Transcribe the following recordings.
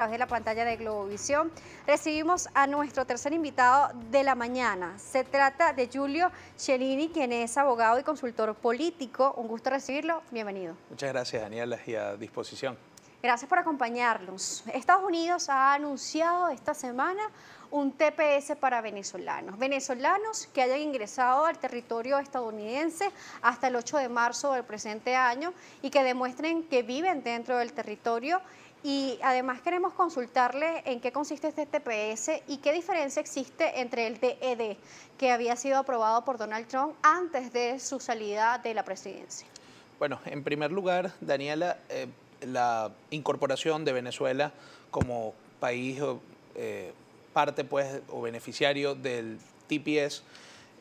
A través de la pantalla de Globovisión, recibimos a nuestro tercer invitado de la mañana. Se trata de Julio Cellini, quien es abogado y consultor político. Un gusto recibirlo. Bienvenido. Muchas gracias, Daniela, y a disposición. Gracias por acompañarnos. Estados Unidos ha anunciado esta semana un TPS para venezolanos. Venezolanos que hayan ingresado al territorio estadounidense hasta el 8 de marzo del presente año y que demuestren que viven dentro del territorio y además queremos consultarle en qué consiste este TPS y qué diferencia existe entre el TED, que había sido aprobado por Donald Trump antes de su salida de la presidencia. Bueno, en primer lugar, Daniela, eh, la incorporación de Venezuela como país eh, parte pues, o beneficiario del TPS,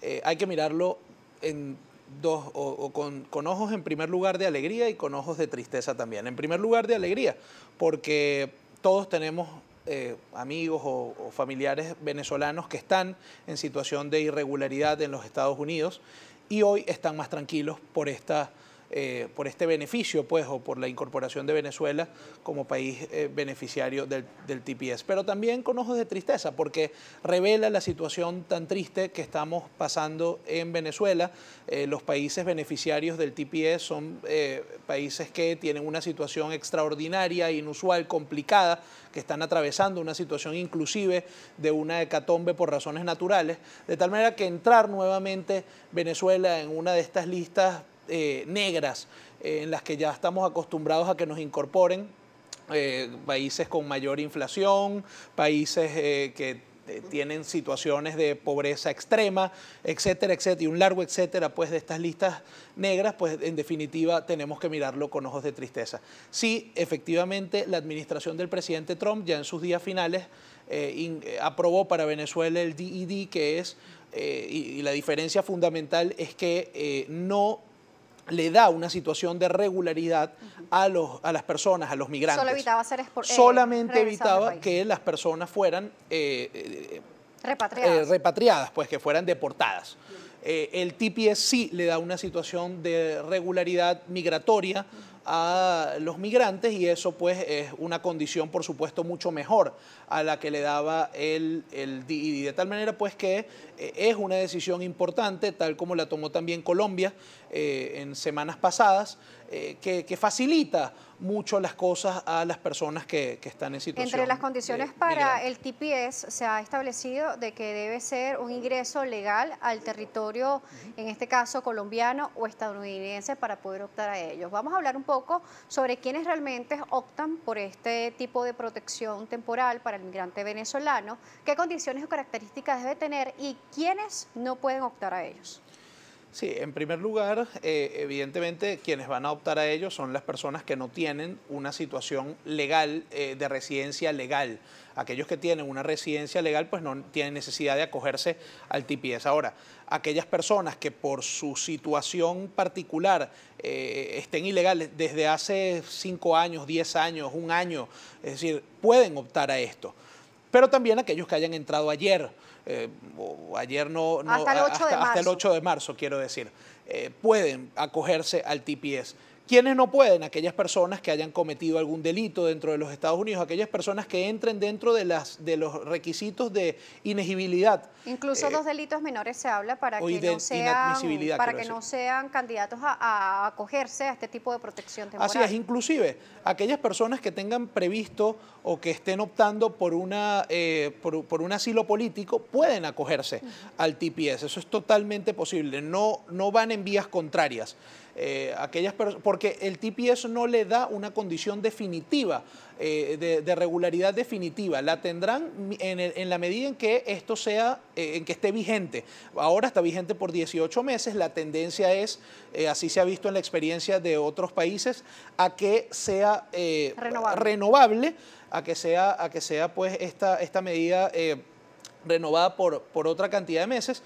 eh, hay que mirarlo en dos, o, con, ojos en primer lugar de alegría y con ojos de tristeza también. En primer lugar de alegría, porque todos tenemos eh, amigos o, familiares venezolanos que están en situación de irregularidad en los Estados Unidos y hoy están más tranquilos por esta eh, por este beneficio, pues, o por la incorporación de Venezuela como país eh, beneficiario del, TPS. Pero también con ojos de tristeza, porque revela la situación tan triste que estamos pasando en Venezuela. Eh, los países beneficiarios del TPS son países que tienen una situación extraordinaria, inusual, complicada, que están atravesando una situación inclusive de una hecatombe por razones naturales, de tal manera que entrar nuevamente Venezuela en una de estas listas eh, negras eh, en las que ya estamos acostumbrados a que nos incorporen. Eh, países con mayor inflación, países que tienen situaciones de pobreza extrema, etcétera, etcétera, y un largo etcétera, pues de estas listas negras, pues en definitiva tenemos que mirarlo con ojos de tristeza. Sí, efectivamente, la administración del presidente Trump ya en sus días finales aprobó para Venezuela el DED, e que es, y, y, la diferencia fundamental es que no le da una situación de regularidad a, los, a las personas, a los migrantes. Eh, Solamente evitaba que las personas fueran eh, eh, repatriadas. pues que fueran deportadas. el TPS sí le da una situación de regularidad migratoria a los migrantes y eso pues es una condición por supuesto mucho mejor a la que le daba el, el De tal manera pues que es una decisión importante, tal como la tomó también Colombia, eh, en semanas pasadas, eh, que, facilita mucho las cosas a las personas que, están en situación. Entre las condiciones para el TPS se ha establecido de que debe ser un ingreso legal al territorio, en este caso colombiano o estadounidense, para poder optar a ellos. Vamos a hablar un poco sobre quiénes realmente optan por este tipo de protección temporal para el migrante venezolano, qué condiciones o características debe tener y quiénes no pueden optar a ellos. Sí, en primer lugar, eh, evidentemente quienes van a optar a ello son las personas que no tienen una situación legal eh, de residencia legal. Aquellos que tienen una residencia legal pues no tienen necesidad de acogerse al TPS. Ahora, aquellas personas que por su situación particular eh, estén ilegales desde hace 5 años, 10 años, un año, es decir, pueden optar a esto. Pero también aquellos que hayan entrado ayer eh, o ayer no... no hasta, el 8 de marzo. quiero decir, eh, pueden acogerse al TPS. ¿Quiénes no pueden? Aquellas personas que hayan cometido algún delito dentro de los Estados Unidos, aquellas personas que entren dentro de, las, de los requisitos de inegibilidad. Incluso eh, dos delitos menores se habla para que, no sean, para que no sean candidatos a, acogerse a este tipo de protección temporal. Así es, inclusive aquellas personas que tengan previsto o que estén optando por, una, eh, por, un asilo político pueden acogerse al TPS. Eso es totalmente posible. no van en vías contrarias. Eh, aquellas porque el TPS no le da una condición definitiva, eh, de, regularidad definitiva. La tendrán en, la medida en que esto sea, eh, en que esté vigente. Ahora está vigente por 18 meses. La tendencia es, así se ha visto en la experiencia de otros países, a que sea renovable. a que sea, a que sea pues esta, esta medida renovada por, por otra cantidad de meses.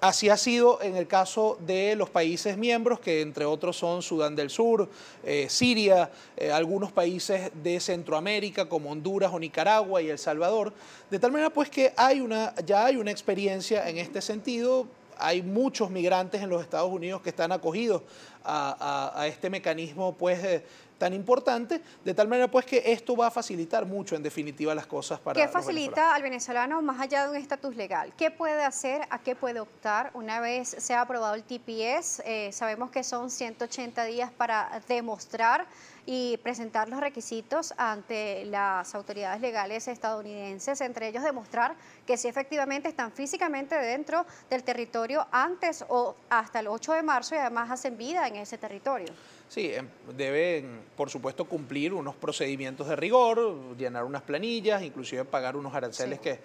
Así ha sido en el caso de los países miembros, que entre otros son Sudán del Sur, eh, Siria, eh, algunos países de Centroamérica como Honduras o Nicaragua y El Salvador. De tal manera pues que hay una, ya hay una experiencia en este sentido. Hay muchos migrantes en los Estados Unidos que están acogidos a, este mecanismo pues, tan importante, de tal manera pues que esto va a facilitar mucho en definitiva las cosas para ¿Qué facilita al venezolano más allá de un estatus legal? ¿Qué puede hacer? ¿A qué puede optar? Una vez sea aprobado el TPS, eh, sabemos que son 180 días para demostrar y presentar los requisitos ante las autoridades legales estadounidenses, entre ellos demostrar que si efectivamente están físicamente dentro del territorio antes o hasta el 8 de marzo y además hacen vida en ese territorio. Sí, eh, deben, por supuesto, cumplir unos procedimientos de rigor, llenar unas planillas, inclusive pagar unos aranceles que,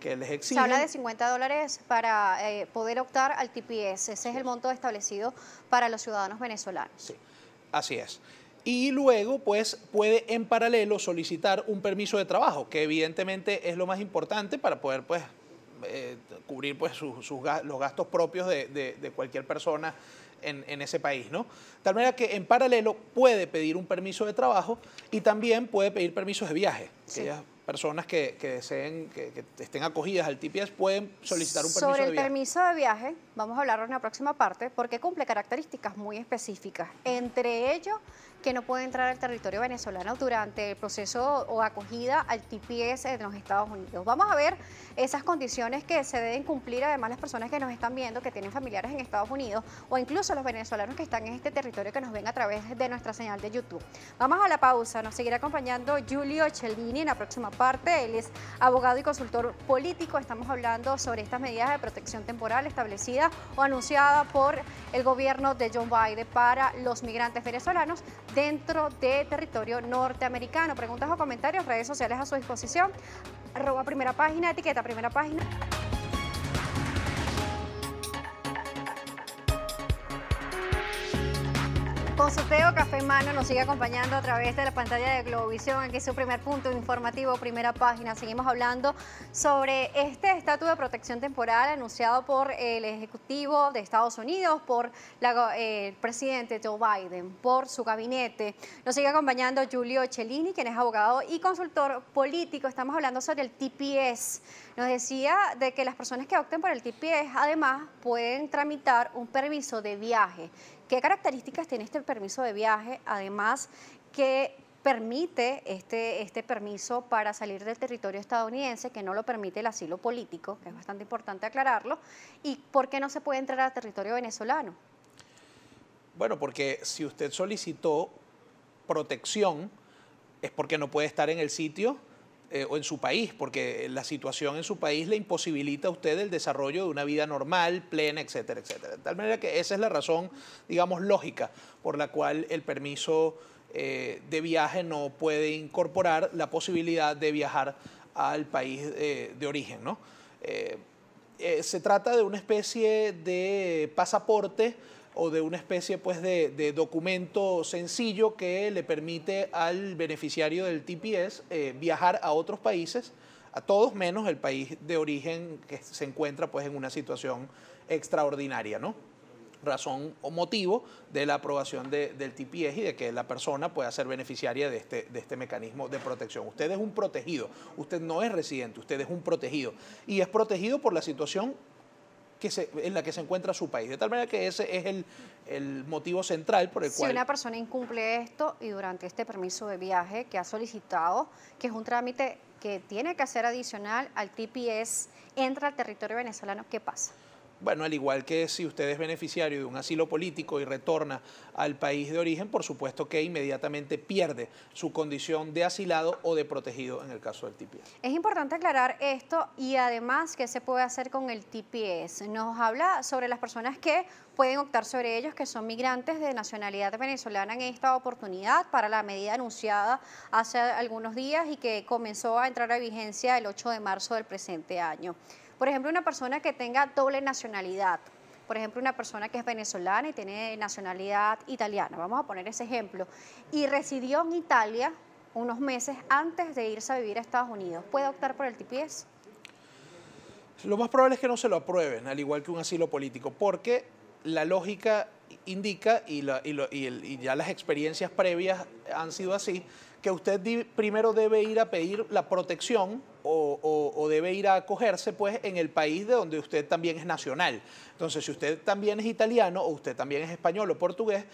que, les exigen. Se habla de 50 dólares para eh, poder optar al TPS. Ese es el monto establecido para los ciudadanos venezolanos. Sí, así es y luego pues puede en paralelo solicitar un permiso de trabajo, que evidentemente es lo más importante para poder pues eh, cubrir pues sus, los gastos propios de, de, cualquier persona en, ese país, ¿no? Tal manera que en paralelo puede pedir un permiso de trabajo y también puede pedir permisos de viaje. Aquellas personas que, deseen, que, estén acogidas al TPS pueden solicitar un permiso de viaje. Sobre el permiso de viaje, vamos a hablarlo en la próxima parte, porque cumple características muy específicas. Entre ellos, que no puede entrar al territorio venezolano durante el proceso o acogida al TPS de los Estados Unidos. Vamos a ver esas condiciones que se deben cumplir además las personas que nos están viendo, que tienen familiares en Estados Unidos o incluso los venezolanos que están en este territorio que nos ven a través de nuestra señal de YouTube. Vamos a la pausa, nos seguirá acompañando Julio Cellini en la próxima parte, él es abogado y consultor político, estamos hablando sobre estas medidas de protección temporal establecidas o anunciadas por el gobierno de John Biden para los migrantes venezolanos dentro de territorio norteamericano. Preguntas o comentarios, redes sociales a su disposición. Arroba primera página, etiqueta primera página. Con café en mano nos sigue acompañando a través de la pantalla de Globovisión. Aquí su primer punto informativo, primera página. Seguimos hablando sobre este estatus de protección temporal anunciado por el Ejecutivo de Estados Unidos, por eh, el presidente Joe Biden, por su gabinete. Nos sigue acompañando Julio Cellini, quien es abogado y consultor político. Estamos hablando sobre el TPS. Nos decía de que las personas que opten por el TPS además pueden tramitar un permiso de viaje ¿Qué características tiene este permiso de viaje? Además, ¿qué permite este, este permiso para salir del territorio estadounidense, que no lo permite el asilo político, que es bastante importante aclararlo, y por qué no se puede entrar al territorio venezolano. Bueno, porque si usted solicitó protección, es porque no puede estar en el sitio eh, o en su país, porque la situación en su país le imposibilita a usted el desarrollo de una vida normal, plena, etcétera, etcétera. De tal manera que esa es la razón, digamos, lógica por la cual el permiso eh, de viaje no puede incorporar la posibilidad de viajar al país eh, de origen, ¿no? se trata de una especie de pasaporte o de una especie pues, de, documento sencillo que le permite al beneficiario del TPS eh, viajar a otros países, a todos menos el país de origen que se encuentra pues, en una situación extraordinaria, ¿no? razón o motivo de la aprobación del TPS y de que la persona pueda ser beneficiaria de este, de este mecanismo de protección. Usted es un protegido, usted no es residente, usted es un protegido. Y es protegido por la situación en la que se encuentra su país. De tal manera que ese es el, motivo central por el cual... Si una persona incumple esto y durante este permiso de viaje que ha solicitado, que es un trámite que tiene que hacer adicional al TPS, entra al territorio venezolano, ¿qué pasa? Bueno, al igual que si usted es beneficiario de un asilo político y retorna al país de origen, por supuesto que inmediatamente pierde su condición de asilado o de protegido en el caso del TPS. Es importante aclarar esto y además qué se puede hacer con el TPS. Nos habla sobre las personas que pueden optar sobre ellos, que son migrantes de nacionalidad venezolana en esta oportunidad para la medida anunciada hace algunos días y que comenzó a entrar a vigencia el 8 de marzo del presente año. Por ejemplo, una persona que tenga doble nacionalidad, por ejemplo, una persona que es venezolana y tiene nacionalidad italiana, vamos a poner ese ejemplo, y residió en Italia unos meses antes de irse a vivir a Estados Unidos, ¿puede optar por el TPS? Lo más probable es que no se lo aprueben, al igual que un asilo político, porque la lógica indica, y, ya las experiencias previas han sido así, que usted primero debe ir a pedir la protección o, o, debe ir a acogerse pues en el país de donde usted también es nacional. Entonces, si usted también es italiano o usted también es español o portugués,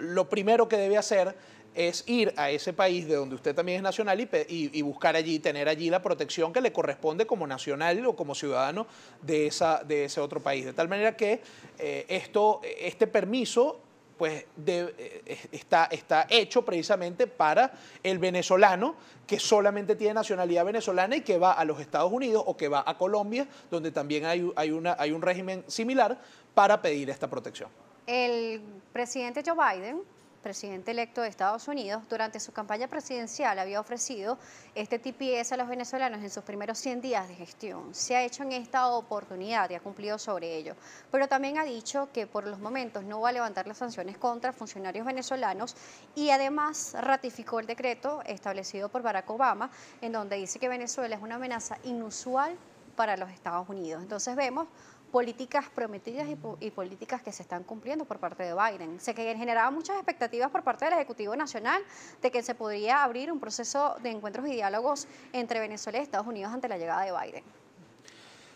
lo primero que debe hacer es ir a ese país de donde usted también es nacional y, buscar allí, tener allí la protección que le corresponde como nacional o como ciudadano de, esa, de ese otro país. De tal manera que eh, esto, este permiso pues eh, está, está hecho precisamente para el venezolano que solamente tiene nacionalidad venezolana y que va a los Estados Unidos o que va a Colombia, donde también hay, una, hay un régimen similar, para pedir esta protección. El presidente Joe Biden presidente electo de Estados Unidos, durante su campaña presidencial había ofrecido este TPS a los venezolanos en sus primeros 100 días de gestión. Se ha hecho en esta oportunidad y ha cumplido sobre ello. Pero también ha dicho que por los momentos no va a levantar las sanciones contra funcionarios venezolanos y además ratificó el decreto establecido por Barack Obama en donde dice que Venezuela es una amenaza inusual para los Estados Unidos. Entonces vemos políticas prometidas y, políticas que se están cumpliendo por parte de Biden. Se que generaba muchas expectativas por parte del Ejecutivo Nacional de que se podría abrir un proceso de encuentros y diálogos entre Venezuela y Estados Unidos ante la llegada de Biden.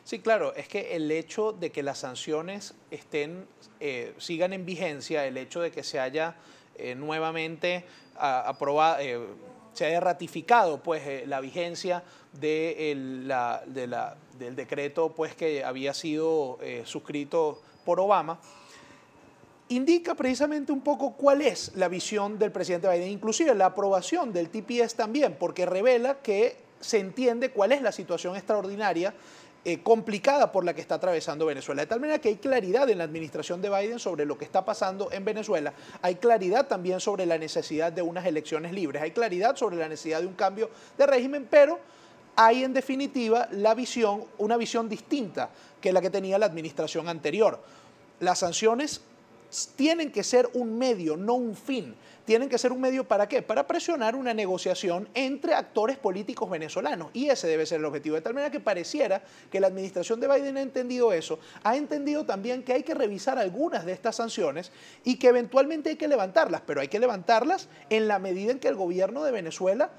Sí, claro, es que el hecho de que las sanciones estén, eh, sigan en vigencia, el hecho de que se haya eh, nuevamente ah, aprobado... Eh, se haya ratificado pues, eh, la vigencia de del decreto pues, que había sido eh, suscrito por Obama, indica precisamente un poco cuál es la visión del presidente Biden, inclusive la aprobación del TPS también, porque revela que se entiende cuál es la situación extraordinaria eh, complicada por la que está atravesando Venezuela. De tal manera que hay claridad en la administración de Biden sobre lo que está pasando en Venezuela, hay claridad también sobre la necesidad de unas elecciones libres, hay claridad sobre la necesidad de un cambio de régimen, pero hay en definitiva la visión, una visión distinta que la que tenía la administración anterior. Las sanciones tienen que ser un medio, no un fin. Tienen que ser un medio para qué? Para presionar una negociación entre actores políticos venezolanos. Y ese debe ser el objetivo. De tal manera que pareciera que la administración de Biden ha entendido eso. Ha entendido también que hay que revisar algunas de estas sanciones y que eventualmente hay que levantarlas. Pero hay que levantarlas en la medida en que el gobierno de Venezuela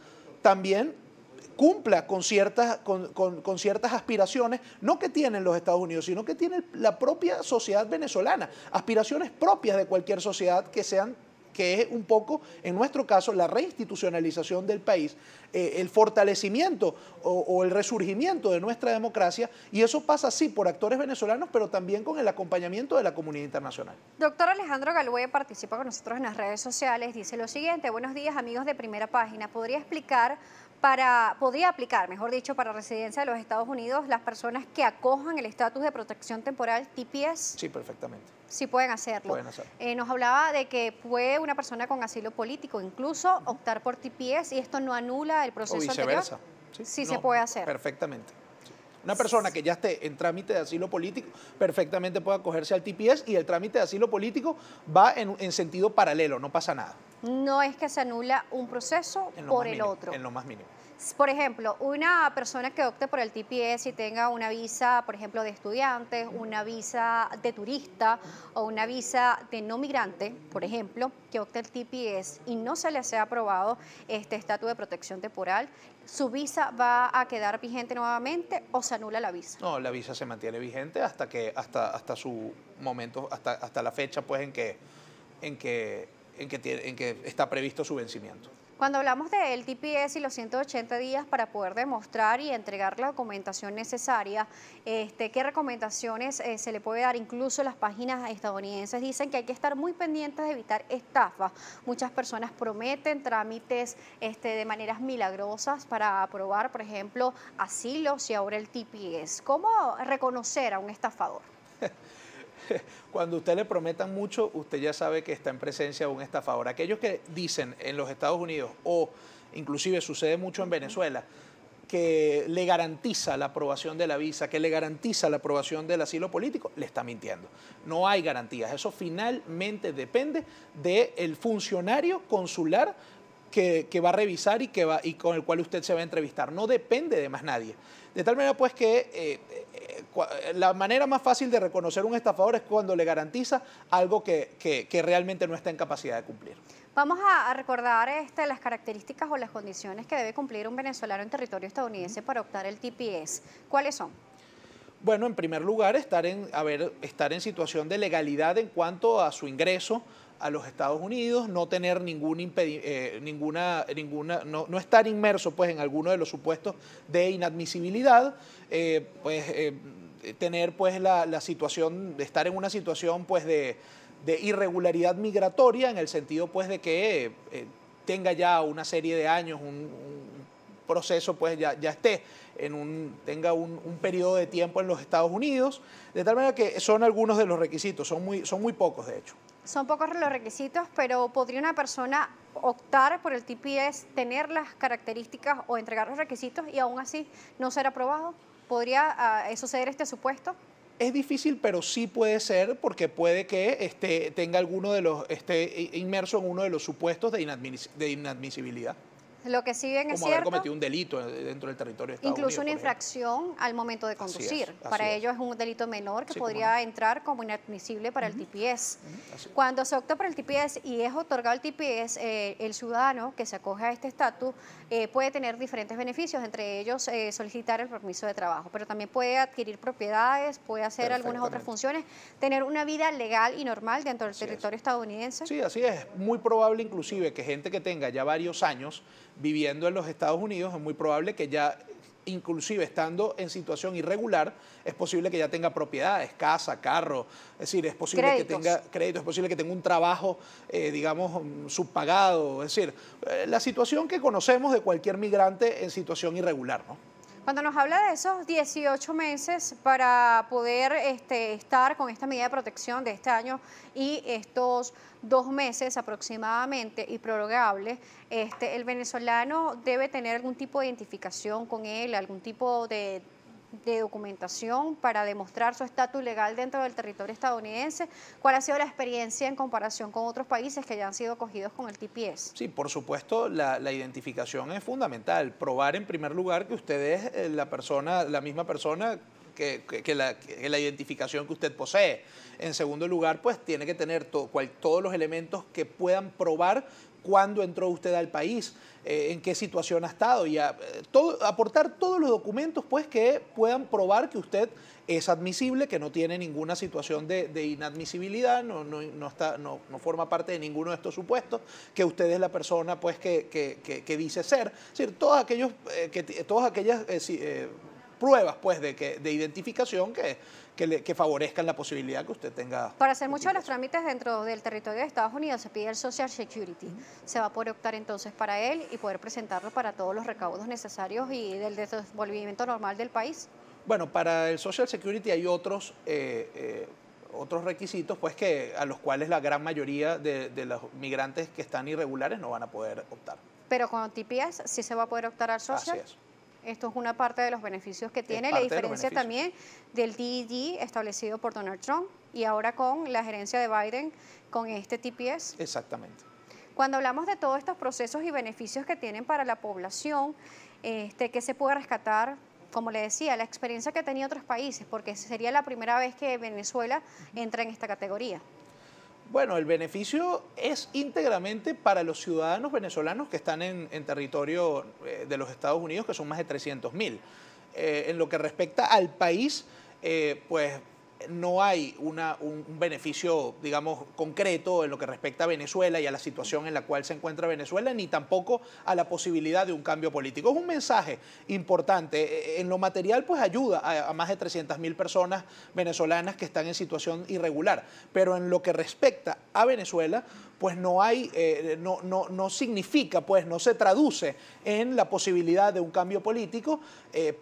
también cumpla con ciertas, con, ciertas aspiraciones, no que tienen los Estados Unidos, sino que tiene la propia sociedad venezolana, aspiraciones propias de cualquier sociedad que sean que es un poco, en nuestro caso, la reinstitucionalización del país, eh, el fortalecimiento o, el resurgimiento de nuestra democracia, y eso pasa, sí, por actores venezolanos, pero también con el acompañamiento de la comunidad internacional. Doctor Alejandro Galway participa con nosotros en las redes sociales, dice lo siguiente, buenos días amigos de primera página, ¿podría explicar podría aplicar, mejor dicho, para residencia de los Estados Unidos las personas que acojan el estatus de protección temporal TPS? Sí, perfectamente. Sí pueden hacerlo. Eh, nos hablaba de que puede una persona con asilo político incluso optar por TPS y esto no anula el proceso o viceversa. Sí, sí se puede hacer. Perfectamente. Una persona que ya esté en trámite de asilo político perfectamente puede acogerse al TPS y el trámite de asilo político va en, sentido paralelo, no pasa nada. No es que se anula un proceso por el otro. En lo más mínimo por ejemplo, una persona que opte por el TPS y tenga una visa, por ejemplo, de estudiante, una visa de turista o una visa de no migrante, por ejemplo, que opte el TPS y no se le sea aprobado este estatus de protección temporal, ¿su visa va a quedar vigente nuevamente o se anula la visa? No, la visa se mantiene vigente hasta que hasta hasta su momento, hasta la fecha pues en que en que en que está previsto su vencimiento. Cuando hablamos del TPS y los 180 días para poder demostrar y entregar la documentación necesaria, este, ¿qué recomendaciones eh, se le puede dar? Incluso las páginas estadounidenses dicen que hay que estar muy pendientes de evitar estafas. Muchas personas prometen trámites este, de maneras milagrosas para aprobar, por ejemplo, asilos y ahora el TPS. ¿Cómo reconocer a un estafador? cuando usted le prometan mucho, usted ya sabe que está en presencia de un estafador. Aquellos que dicen en los Estados Unidos o inclusive sucede mucho en Venezuela, que le garantiza la aprobación de la visa, que le garantiza la aprobación del asilo político, le está mintiendo. No hay garantías. Eso finalmente depende del funcionario consular que, va a revisar y, con el cual usted se va a entrevistar. No depende de más nadie. De tal manera, pues, que eh, eh, la manera más fácil de reconocer un estafador es cuando le garantiza algo que, realmente no está en capacidad de cumplir. Vamos a, recordar este, las características o las condiciones que debe cumplir un venezolano en territorio estadounidense para optar el TPS. ¿Cuáles son? Bueno, en primer lugar, estar en, a ver, estar en situación de legalidad en cuanto a su ingreso a los Estados Unidos, no tener ningún eh, ninguna, ninguna no, estar inmerso pues en alguno de los supuestos de inadmisibilidad, eh, pues tener pues la, situación, de estar en una situación pues de, irregularidad migratoria en el sentido pues de que eh, tenga ya una serie de años, un, proceso pues ya, esté en un, tenga un, periodo de tiempo en los Estados Unidos, de tal manera que son algunos de los requisitos, son muy, son muy pocos de hecho. Son pocos los requisitos, pero podría una persona optar por el TPS, tener las características o entregar los requisitos y aún así no ser aprobado. ¿Podría ah, suceder este supuesto? Es difícil, pero sí puede ser porque puede que este, tenga alguno de los, esté inmerso en uno de los supuestos de inadmisibilidad. Lo que sí es cierto. Como haber cometido un delito eh, dentro del territorio de Incluso una infracción al momento de conducir. para ellos es un delito menor que podría entrar como inadmisible para el TPS. Cuando se opta por el TPS y es otorgado el TPS, eh, el ciudadano que se acoge a este estatus eh, puede tener diferentes beneficios, entre ellos solicitar el permiso de trabajo, pero también puede adquirir propiedades, puede hacer algunas otras funciones, tener una vida legal y normal dentro del territorio estadounidense. Sí, así es. Muy probable inclusive que gente que tenga ya varios años viviendo en los Estados Unidos, es muy probable que ya, inclusive estando en situación irregular, es posible que ya tenga propiedades, casa, carro, es decir, es posible que tenga crédito, es posible que tenga un trabajo, eh, digamos, subpagado, es decir, eh, la situación que conocemos de cualquier migrante en situación irregular, ¿no? Cuando nos habla de esos 18 meses para poder este, estar con esta medida de protección de este año y estos dos meses aproximadamente y prorrogables, este, el venezolano debe tener algún tipo de identificación con él, algún tipo de de documentación para demostrar su estatus legal dentro del territorio estadounidense. ¿Cuál ha sido la experiencia en comparación con otros países que ya han sido acogidos con el TPS? Sí, por supuesto, la, identificación es fundamental. Probar en primer lugar que usted es eh, la persona, la misma persona que, la, identificación que usted posee. En segundo lugar, pues tiene que tener cual, todos los elementos que puedan probar cuándo entró usted al país, eh, en qué situación ha estado y eh, aportar todos los documentos pues, que puedan probar que usted es admisible, que no tiene ninguna situación de, inadmisibilidad, no, forma parte de ninguno de estos supuestos, que usted es la persona pues, que, dice ser. Es decir, todos aquellos, eh, todas aquellas pruebas pues, de identificación que que, favorezcan la posibilidad que usted tenga. Para hacer este muchos de los trámites dentro del territorio de Estados Unidos se pide el Social Security. Se va a poder optar entonces para él y poder presentarlo para todos los recaudos necesarios y del desenvolvimiento normal del país. Bueno, para el Social Security hay otros, eh, eh, otros requisitos, pues que a los cuales la gran mayoría de, de, los migrantes que están irregulares no van a poder optar. Pero con TPS sí se va a poder optar al Social. Así esto es una parte de los beneficios que tiene, la diferencia también del DED establecido por Donald Trump y ahora con la gerencia de Biden con este TPS. Exactamente. Cuando hablamos de todos estos procesos y beneficios que tienen para la población, este, que se puede rescatar como le decía, la experiencia que han tenido otros países, porque sería la primera vez que Venezuela entra en esta categoría. Bueno, el beneficio es íntegramente para los ciudadanos venezolanos que están en, territorio eh, de los Estados Unidos, que son más de 300.000. Eh, en lo que respecta al país, eh, pues no hay un, beneficio, digamos, concreto en lo que respecta a Venezuela y a la situación en la cual se encuentra Venezuela, ni tampoco a la posibilidad de un cambio político. Es un mensaje importante. E, e, en lo material, pues ayuda a, más de 300.000 personas venezolanas que están en situación irregular, pero en lo que respecta a Venezuela, pues no hay, eh, no, no, significa, pues no se traduce en la posibilidad de un cambio político. Eh,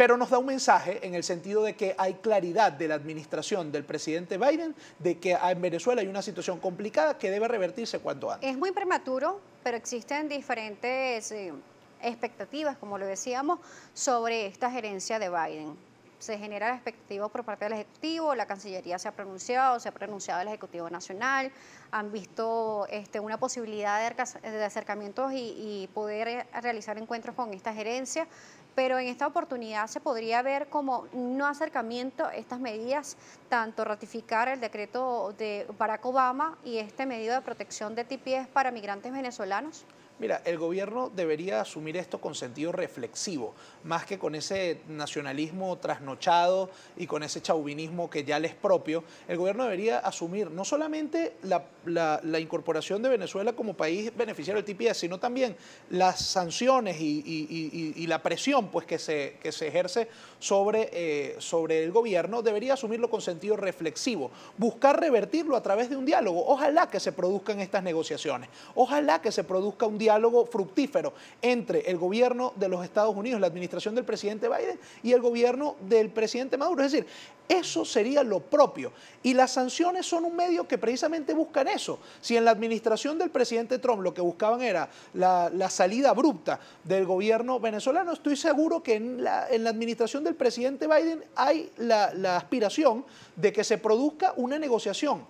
pero nos da un mensaje en el sentido de que hay claridad de la administración del presidente Biden de que en Venezuela hay una situación complicada que debe revertirse cuanto antes. Es muy prematuro, pero existen diferentes eh, expectativas, como lo decíamos, sobre esta gerencia de Biden se genera la expectativa por parte del Ejecutivo, la Cancillería se ha pronunciado, se ha pronunciado el Ejecutivo Nacional, han visto este, una posibilidad de, acercamientos y, poder eh, realizar encuentros con esta gerencia, pero en esta oportunidad se podría ver como no acercamiento estas medidas, tanto ratificar el decreto de Barack Obama y este medio de protección de TPS para migrantes venezolanos? Mira, el gobierno debería asumir esto con sentido reflexivo, más que con ese nacionalismo trasnochado y con ese chauvinismo que ya le es propio. El gobierno debería asumir no solamente la, incorporación de Venezuela como país beneficiario del TPS, sino también las sanciones y, la presión pues, que, se, ejerce sobre, eh, sobre el gobierno. Debería asumirlo con sentido reflexivo, buscar revertirlo a través de un diálogo. Ojalá que se produzcan estas negociaciones, ojalá que se produzca un diálogo diálogo fructífero entre el gobierno de los Estados Unidos, la administración del presidente Biden y el gobierno del presidente Maduro. Es decir, eso sería lo propio. Y las sanciones son un medio que precisamente buscan eso. Si en la administración del presidente Trump lo que buscaban era la, salida abrupta del gobierno venezolano, estoy seguro que en la, en la administración del presidente Biden hay la, la aspiración de que se produzca una negociación.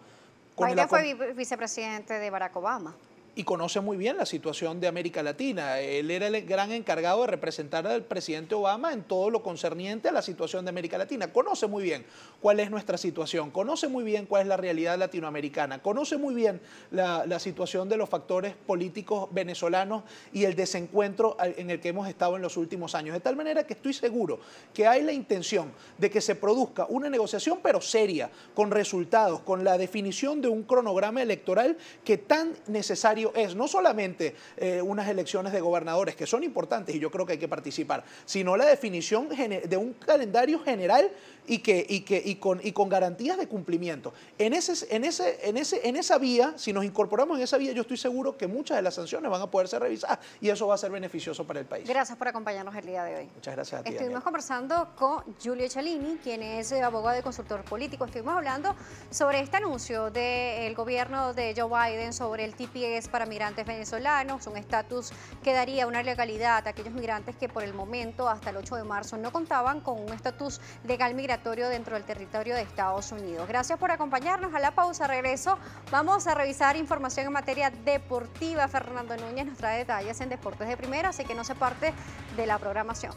Biden fue vicepresidente de Barack Obama y conoce muy bien la situación de América Latina. Él era el gran encargado de representar al presidente Obama en todo lo concerniente a la situación de América Latina. Conoce muy bien cuál es nuestra situación, conoce muy bien cuál es la realidad latinoamericana, conoce muy bien la, situación de los factores políticos venezolanos y el desencuentro en el que hemos estado en los últimos años. De tal manera que estoy seguro que hay la intención de que se produzca una negociación, pero seria, con resultados, con la definición de un cronograma electoral que tan necesario es no solamente eh, unas elecciones de gobernadores, que son importantes y yo creo que hay que participar, sino la definición de un calendario general y, que, y, que, y, con, y con garantías de cumplimiento. En, ese, en, ese, en, ese, en esa vía, si nos incorporamos en esa vía, yo estoy seguro que muchas de las sanciones van a poder ser revisar y eso va a ser beneficioso para el país. Gracias por acompañarnos el día de hoy. Muchas gracias a ti. Estuvimos conversando con Giulio Cialini quien es eh, abogado y consultor político. Estuvimos hablando sobre este anuncio del gobierno de Joe Biden sobre el TPS para migrantes venezolanos, un estatus que daría una legalidad a aquellos migrantes que por el momento, hasta el 8 de marzo, no contaban con un estatus legal migratorio dentro del territorio de Estados Unidos. Gracias por acompañarnos. A la pausa, regreso. Vamos a revisar información en materia deportiva. Fernando Núñez nos trae detalles en Deportes de Primera, así que no se parte de la programación.